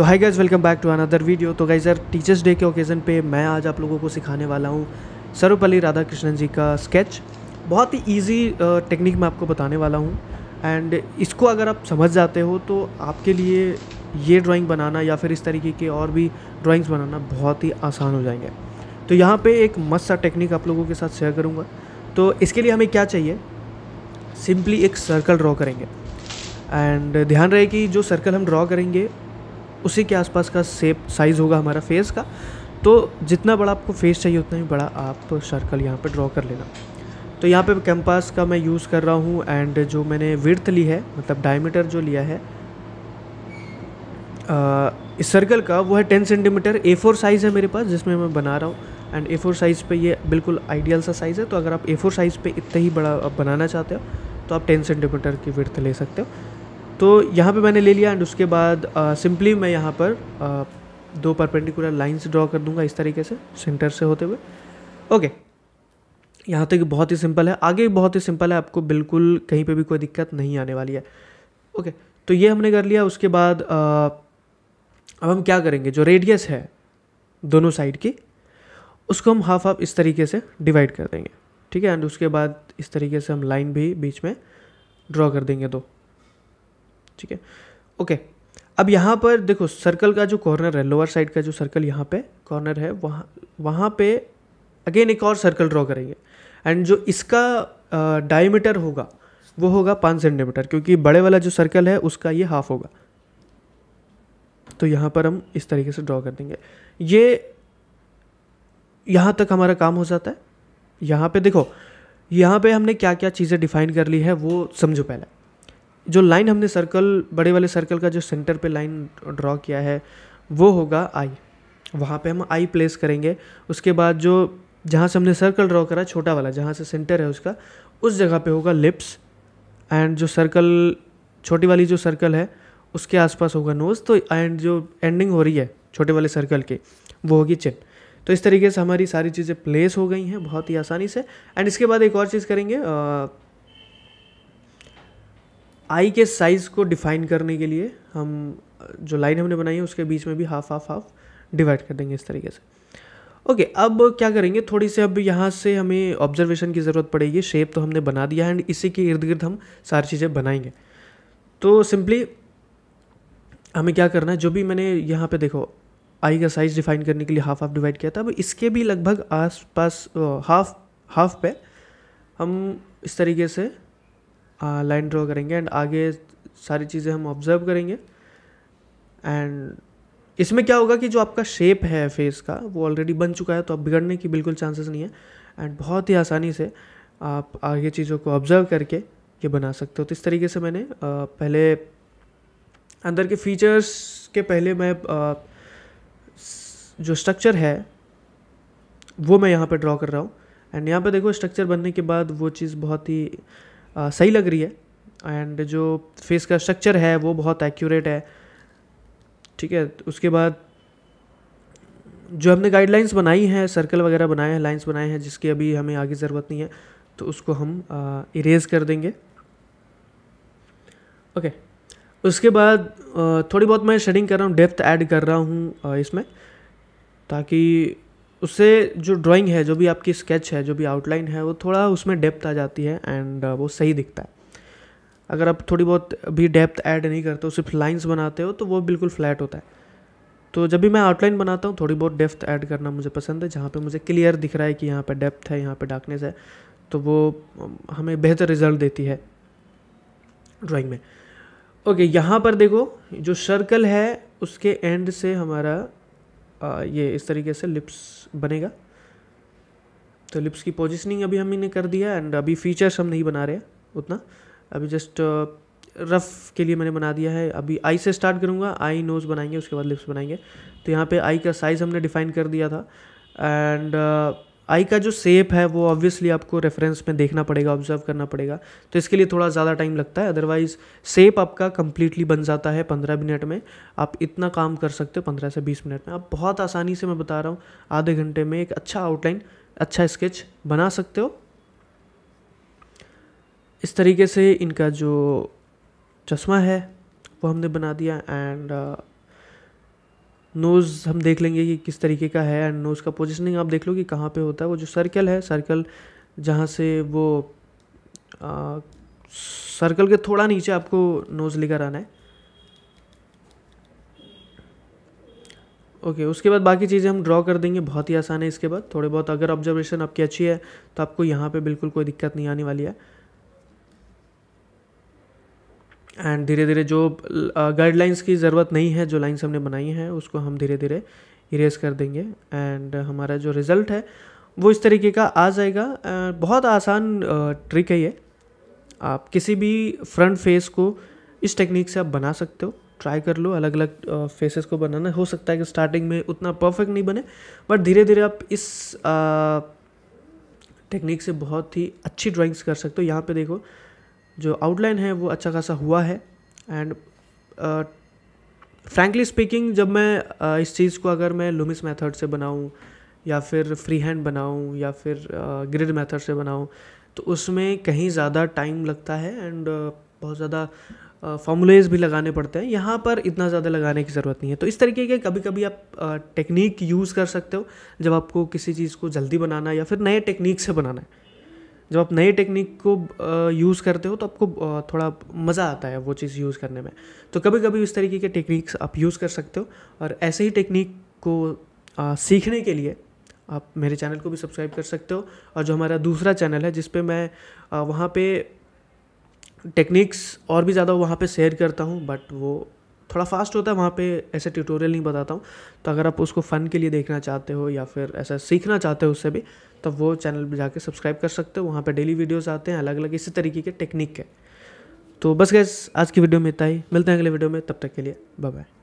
So hi guys welcome back to another video तो guys teachers day के occasion पे मैं आज आप लोगों को सिखाने वाला हूँ सर्वपल्ली राधाकृष्णन जी का स्केच बहुत ही ईजी टेक्निक मैं आपको बताने वाला हूँ एंड इसको अगर आप समझ जाते हो तो आपके लिए ये ड्राइंग बनाना या फिर इस तरीके के और भी ड्राइंग्स बनाना बहुत ही आसान हो जाएंगे तो यहाँ पे एक मस्त सा टेक्निक आप लोगों के साथ शेयर करूँगा तो इसके लिए हमें क्या चाहिए सिंपली एक सर्कल ड्रॉ करेंगे एंड ध्यान रहे कि जो सर्कल हम ड्रॉ करेंगे उसी के आसपास का सेप साइज़ होगा हमारा फेस का तो जितना बड़ा आपको फेस चाहिए उतना ही बड़ा आप सर्कल यहाँ पर ड्रॉ कर लेना तो यहाँ पे कैंपास का मैं यूज़ कर रहा हूँ एंड जो मैंने विर्थ ली है मतलब डायमीटर जो लिया है आ, इस सर्कल का वो है ten centimetre A four size है मेरे पास जिसमें मैं बना रहा हूँ एंड ए फोर साइज़ पे ये बिल्कुल आइडियल सा साइज़ है तो अगर आप ए फोर साइज़ पे इतना ही बड़ा आप बनाना चाहते हो तो आप टेन सेंटीमीटर की विर्थ ले सकते हो तो यहाँ पे मैंने ले लिया एंड उसके बाद सिंपली uh, मैं यहाँ पर आ, uh, दो परपेंडिकुलर लाइंस ड्रॉ कर दूंगा इस तरीके से सेंटर से होते हुए ओके यहाँ तक तो बहुत ही सिंपल है आगे बहुत ही सिंपल है आपको बिल्कुल कहीं पे भी कोई दिक्कत नहीं आने वाली है ओके तो ये हमने कर लिया उसके बाद आ, uh, अब हम क्या करेंगे जो रेडियस है दोनों साइड की उसको हम हाफ हाफ इस तरीके से डिवाइड कर देंगे ठीक है एंड उसके बाद इस तरीके से हम लाइन भी बीच में ड्रॉ कर देंगे दो ठीक है ओके अब यहाँ पर देखो सर्कल का जो कॉर्नर है लोअर साइड का जो सर्कल यहाँ पे कॉर्नर है वहाँ वहाँ पे अगेन एक और सर्कल ड्रॉ करेंगे एंड जो इसका डायमीटर होगा वो होगा पाँच सेंटीमीटर क्योंकि बड़े वाला जो सर्कल है उसका ये हाफ होगा तो यहाँ पर हम इस तरीके से ड्रॉ कर देंगे ये यहाँ तक हमारा काम हो जाता है यहाँ पे देखो यहाँ पे हमने क्या क्या चीज़ें डिफाइन कर ली है वो समझो पहले जो लाइन हमने सर्कल बड़े वाले सर्कल का जो सेंटर पे लाइन ड्रॉ किया है वो होगा आई वहाँ पे हम आई प्लेस करेंगे उसके बाद जो जहाँ से हमने सर्कल ड्रॉ करा छोटा वाला जहाँ से सेंटर है उसका उस जगह पे होगा लिप्स एंड जो सर्कल छोटी वाली जो सर्कल है उसके आसपास होगा नोज़ तो एंड जो एंडिंग हो रही है छोटे वाले सर्कल के वो होगी चिन तो इस तरीके से हमारी सारी चीज़ें प्लेस हो गई हैं बहुत ही आसानी से एंड इसके बाद एक और चीज़ करेंगे आ, आई के साइज़ को डिफाइन करने के लिए हम जो लाइन हमने बनाई है उसके बीच में भी हाफ हाफ हाफ डिवाइड कर देंगे इस तरीके से ओके okay, अब क्या करेंगे थोड़ी सी अब यहाँ से हमें ऑब्जर्वेशन की ज़रूरत पड़ेगी शेप तो हमने बना दिया है एंड इसी के इर्द गिर्द हम सारी चीज़ें बनाएंगे तो सिंपली हमें क्या करना है जो भी मैंने यहाँ पे देखो आई का साइज़ डिफाइन करने के लिए हाफ हाफ डिवाइड किया था अब इसके भी लगभग आस पास हाफ हाफ पे हम इस तरीके से लाइन uh, ड्रॉ करेंगे एंड आगे सारी चीज़ें हम ऑब्जर्व करेंगे एंड इसमें क्या होगा कि जो आपका शेप है फेस का वो ऑलरेडी बन चुका है तो अब बिगड़ने की बिल्कुल चांसेस नहीं है एंड बहुत ही आसानी से आप आगे चीज़ों को ऑब्जर्व करके ये बना सकते हो तो इस तरीके से मैंने uh, पहले अंदर के फीचर्स के पहले मैं uh, जो स्ट्रक्चर है वो मैं यहाँ पे ड्रॉ कर रहा हूँ एंड यहाँ पे देखो स्ट्रक्चर बनने के बाद वो चीज़ बहुत ही आ, सही लग रही है एंड जो फेस का स्ट्रक्चर है वो बहुत एक्यूरेट है ठीक है तो उसके बाद जो हमने गाइडलाइंस बनाई हैं सर्कल वगैरह बनाए हैं लाइंस बनाए हैं जिसकी अभी हमें आगे ज़रूरत नहीं है तो उसको हम इरेज कर देंगे ओके okay. उसके बाद आ, थोड़ी बहुत मैं शेडिंग कर रहा हूँ डेप्थ ऐड कर रहा हूँ इसमें ताकि उससे जो ड्राइंग है जो भी आपकी स्केच है जो भी आउटलाइन है वो थोड़ा उसमें डेप्थ आ जाती है एंड वो सही दिखता है अगर आप थोड़ी बहुत भी डेप्थ ऐड नहीं करते हो सिर्फ लाइंस बनाते हो तो वो बिल्कुल फ्लैट होता है तो जब भी मैं आउटलाइन बनाता हूँ थोड़ी बहुत डेप्थ ऐड करना मुझे पसंद है जहाँ पर मुझे क्लियर दिख रहा है कि यहाँ पर डेप्थ है यहाँ पर डार्कनेस है तो वो हमें बेहतर रिजल्ट देती है ड्राइंग में ओके यहाँ पर देखो जो सर्कल है उसके एंड से हमारा ये इस तरीके से लिप्स बनेगा तो लिप्स की पोजिशनिंग अभी हमने कर दिया एंड अभी फीचर्स हम नहीं बना रहे उतना अभी जस्ट रफ के लिए मैंने बना दिया है अभी आई से स्टार्ट करूँगा आई नोज़ बनाएंगे उसके बाद लिप्स बनाएंगे तो यहाँ पे आई का साइज़ हमने डिफ़ाइन कर दिया था एंड आई का जो सेप है वो ऑब्वियसली आपको रेफरेंस में देखना पड़ेगा ऑब्जर्व करना पड़ेगा तो इसके लिए थोड़ा ज़्यादा टाइम लगता है अदरवाइज सेप आपका कम्प्लीटली बन जाता है पंद्रह मिनट में आप इतना काम कर सकते हो पंद्रह से बीस मिनट में आप बहुत आसानी से मैं बता रहा हूँ आधे घंटे में एक अच्छा आउटलाइन अच्छा स्केच बना सकते हो इस तरीके से इनका जो चश्मा है वो हमने बना दिया एंड नोज़ हम देख लेंगे कि किस तरीके का है एंड नोज़ का पोजिशनिंग आप देख लो कि कहाँ पे होता है वो जो सर्कल है सर्कल जहाँ से वो सर्कल के थोड़ा नीचे आपको नोज़ लेकर आना है ओके okay, उसके बाद बाकी चीज़ें हम ड्रॉ कर देंगे बहुत ही आसान है इसके बाद थोड़े बहुत अगर ऑब्जर्वेशन आपकी अच्छी है तो आपको यहाँ पे बिल्कुल कोई दिक्कत नहीं आने वाली है एंड धीरे धीरे जो गाइडलाइंस की ज़रूरत नहीं है जो लाइन्स हमने बनाई हैं उसको हम धीरे धीरे इरेज कर देंगे एंड हमारा जो रिज़ल्ट है वो इस तरीके का आ जाएगा बहुत आसान ट्रिक है ये आप किसी भी फ्रंट फेस को इस टेक्निक से आप बना सकते हो ट्राई कर लो अलग अलग फेसेस को बनाना हो सकता है कि स्टार्टिंग में उतना परफेक्ट नहीं बने बट धीरे धीरे आप इस टेक्निक से बहुत ही अच्छी ड्राइंग्स कर सकते हो यहाँ पे देखो जो आउटलाइन है वो अच्छा खासा हुआ है एंड फ्रैंकली स्पीकिंग जब मैं uh, इस चीज़ को अगर मैं लुमिस मेथड से बनाऊँ या फिर फ्री हैंड बनाऊँ या फिर ग्रिड uh, मेथड से बनाऊँ तो उसमें कहीं ज़्यादा टाइम लगता है एंड uh, बहुत ज़्यादा फॉर्मूलेज uh, भी लगाने पड़ते हैं यहाँ पर इतना ज़्यादा लगाने की ज़रूरत नहीं है तो इस तरीके के कभी कभी आप टेक्निक uh, यूज़ कर सकते हो जब आपको किसी चीज़ को जल्दी बनाना है या फिर नए टेक्निक से बनाना है जब आप नई टेक्निक को यूज़ करते हो तो आपको थोड़ा मज़ा आता है वो चीज़ यूज़ करने में तो कभी कभी उस तरीके के टेक्निक्स आप यूज़ कर सकते हो और ऐसे ही टेक्निक को सीखने के लिए आप मेरे चैनल को भी सब्सक्राइब कर सकते हो और जो हमारा दूसरा चैनल है जिसपे मैं वहाँ पे टेक्निक्स और भी ज़्यादा वहाँ पे शेयर करता हूँ बट वो थोड़ा फास्ट होता है वहाँ पे ऐसे ट्यूटोरियल नहीं बताता हूँ तो अगर आप उसको फ़न के लिए देखना चाहते हो या फिर ऐसा सीखना चाहते हो उससे भी तो वो चैनल पर जाके सब्सक्राइब कर सकते हो वहाँ पर डेली वीडियोज़ आते हैं अलग अलग इसी तरीके के टेक्निक के तो बस गैस आज की वीडियो में इतना ही मिलते हैं अगले वीडियो में तब तक के लिए बाय बाय